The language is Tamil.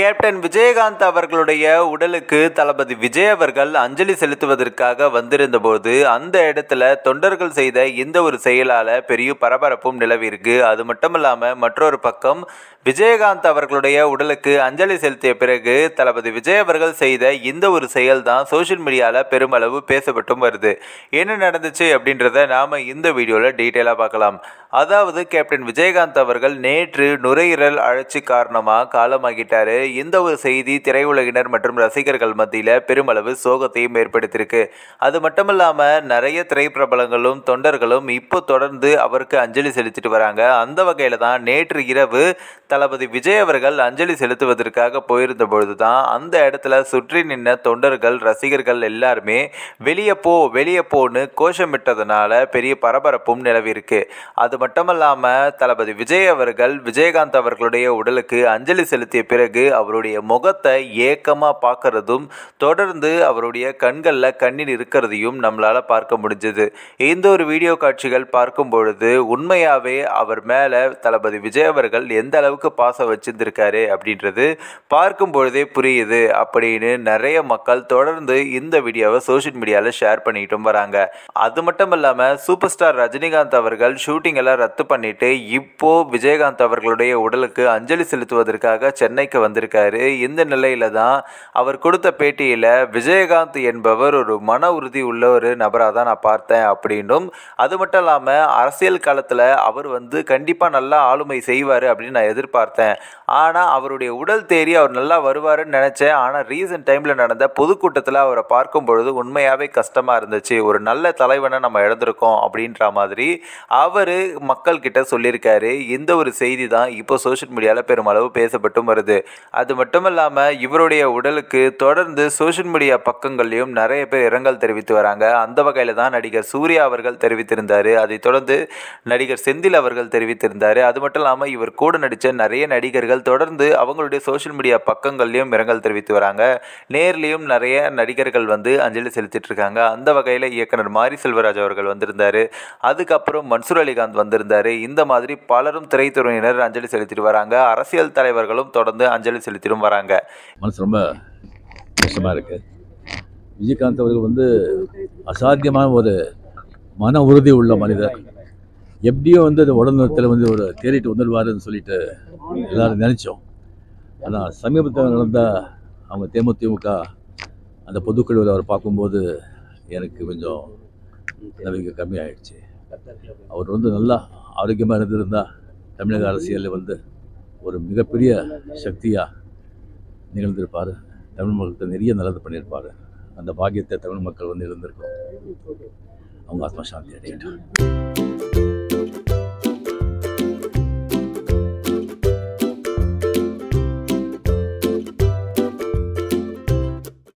கேப்டன் விஜயகாந்த் அவர்களுடைய உடலுக்கு தளபதி விஜய் அவர்கள் அஞ்சலி செலுத்துவதற்காக வந்திருந்த போது அந்த இடத்துல தொண்டர்கள் செய்த இந்த ஒரு செயலால் பெரிய பரபரப்பும் நிலவிருக்கு அது மட்டும் இல்லாமல் மற்றொரு பக்கம் விஜயகாந்த் அவர்களுடைய உடலுக்கு அஞ்சலி செலுத்திய பிறகு தளபதி விஜய் அவர்கள் செய்த இந்த ஒரு செயல் தான் சோஷியல் மீடியாவில் பெருமளவு பேசப்பட்டும் வருது என்ன நடந்துச்சு அப்படின்றத நாம் இந்த வீடியோவில் டீட்டெயிலாக பார்க்கலாம் அதாவது கேப்டன் விஜயகாந்த் அவர்கள் நேற்று நுரையீரல் அழற்சி காரணமாக காலமாகிட்டாரு இந்த ஒரு செய்தி திரையுலகினர் மற்றும் ரசிகர்கள் மத்தியில் பெருமளவு சோகத்தையும் ஏற்படுத்தியிருக்கு அது மட்டும் இல்லாமல் நிறைய திரைப்பிரபலங்களும் தொண்டர்களும் இப்போ தொடர்ந்து அவருக்கு அஞ்சலி செலுத்திட்டு வராங்க அந்த வகையில் தான் நேற்று இரவு தளபதி விஜய் அவர்கள் அஞ்சலி செலுத்துவதற்காக போயிருந்த பொழுது தான் அந்த இடத்துல சுற்றி நின்ன தொண்டர்கள் ரசிகர்கள் எல்லாருமே வெளியே போ வெளியே போன்னு கோஷமிட்டதுனால பெரிய பரபரப்பும் நிலவிருக்கு அது மட்டுமல்லாமல் தளபதி விஜய் அவர்கள் விஜயகாந்த் அவர்களுடைய உடலுக்கு அஞ்சலி செலுத்திய பிறகு அவருடைய முகத்தை ஏக்கமாக பார்க்கறதும் தொடர்ந்து அவருடைய கண்களில் கண்ணீர் இருக்கிறதையும் நம்மளால் பார்க்க முடிஞ்சது இந்த ஒரு வீடியோ காட்சிகள் பார்க்கும் பொழுது உண்மையாகவே அவர் மேலே தளபதி விஜய் அவர்கள் எந்த அளவுக்கு பாசம் வச்சிருந்திருக்காரு அப்படின்றது பார்க்கும் பொழுதே புரியுது அப்படின்னு நிறைய மக்கள் தொடர்ந்து இந்த வீடியோவை சோஷியல் மீடியாவில் ஷேர் பண்ணிக்கிட்டும் வராங்க அது மட்டும் இல்லாமல் சூப்பர் ஸ்டார் ரஜினிகாந்த் அவர்கள் ஷூட்டிங்கில் விமானங்களை ரத்து பண்ணிட்டு இப்போ விஜயகாந்த் அவர்களுடைய உடலுக்கு அஞ்சலி செலுத்துவதற்காக சென்னைக்கு வந்திருக்காரு இந்த நிலையில தான் அவர் கொடுத்த பேட்டியில் விஜயகாந்த் என்பவர் ஒரு மன உறுதி உள்ள ஒரு நபராக தான் நான் பார்த்தேன் அப்படின்னும் அது மட்டும் இல்லாமல் அரசியல் காலத்தில் அவர் வந்து கண்டிப்பாக நல்லா ஆளுமை செய்வார் அப்படின்னு நான் எதிர்பார்த்தேன் ஆனால் அவருடைய உடல் தேறி அவர் நல்லா வருவாருன்னு நினச்சேன் ஆனால் ரீசன்ட் டைமில் நடந்த பொதுக்கூட்டத்தில் அவரை பார்க்கும் பொழுது உண்மையாகவே கஷ்டமாக இருந்துச்சு ஒரு நல்ல தலைவனை நம்ம இழந்திருக்கோம் அப்படின்ற மாதிரி அவர் மக்கள்கிட்ட சொல்லியிருக்காரு இந்த ஒரு செய்தி தான் இப்போ சோஷியல் மீடியாவில் பெருமளவு பேசப்பட்டும் வருது அது மட்டும் இல்லாமல் இவருடைய உடலுக்கு தொடர்ந்து சோஷியல் மீடியா பக்கங்கள்லையும் நிறைய பேர் இரங்கல் தெரிவித்து வராங்க அந்த வகையில் தான் நடிகர் சூர்யா அவர்கள் தெரிவித்திருந்தார் அதை தொடர்ந்து நடிகர் செந்தில் அவர்கள் தெரிவித்திருந்தார் அது மட்டும் இல்லாமல் இவர் கூட நடித்த நிறைய நடிகர்கள் தொடர்ந்து அவங்களுடைய சோஷியல் மீடியா பக்கங்கள்லையும் இரங்கல் தெரிவித்து வராங்க நேர்லேயும் நிறைய நடிகர்கள் வந்து அஞ்சலி செலுத்திட்டு இருக்காங்க அந்த வகையில் இயக்குனர் மாரி செல்வராஜ் அவர்கள் வந்திருந்தார் அதுக்கப்புறம் மன்சூர் அலிகாந்த் வந்து வந்திருந்தார் இந்த மாதிரி பலரும் திரைத்துறையினர் அஞ்சலி செலுத்திட்டு வராங்க அரசியல் தலைவர்களும் தொடர்ந்து அஞ்சலி செலுத்திடும் வராங்க மனசு ரொம்ப கஷ்டமாக இருக்குது விஜயகாந்த் அவர்கள் வந்து அசாத்தியமான ஒரு மன உறுதி உள்ள மனிதர் எப்படியும் வந்து அது உடல்நலத்தில் வந்து ஒரு தேடிட்டு வந்துடுவாருன்னு சொல்லிட்டு எல்லோரும் நினச்சோம் ஆனால் சமீபத்தில் நடந்தால் அவங்க தேமுதிமுக அந்த பொதுக்குழுவில் அவர் பார்க்கும்போது எனக்கு கொஞ்சம் நம்பிக்கை கம்மியாயிடுச்சு அவர் வந்து நல்லா ஆரோக்கியமாக இருந்திருந்தால் தமிழக அரசியலில் வந்து ஒரு மிகப்பெரிய சக்தியாக நிகழ்ந்திருப்பார் தமிழ் மக்களுக்கு நிறைய நல்லது பண்ணியிருப்பார் அந்த பாக்கியத்தை தமிழ் மக்கள் வந்து இருந்திருக்கும் அவங்க ஆத்மசாந்தி அடையிட்டாங்க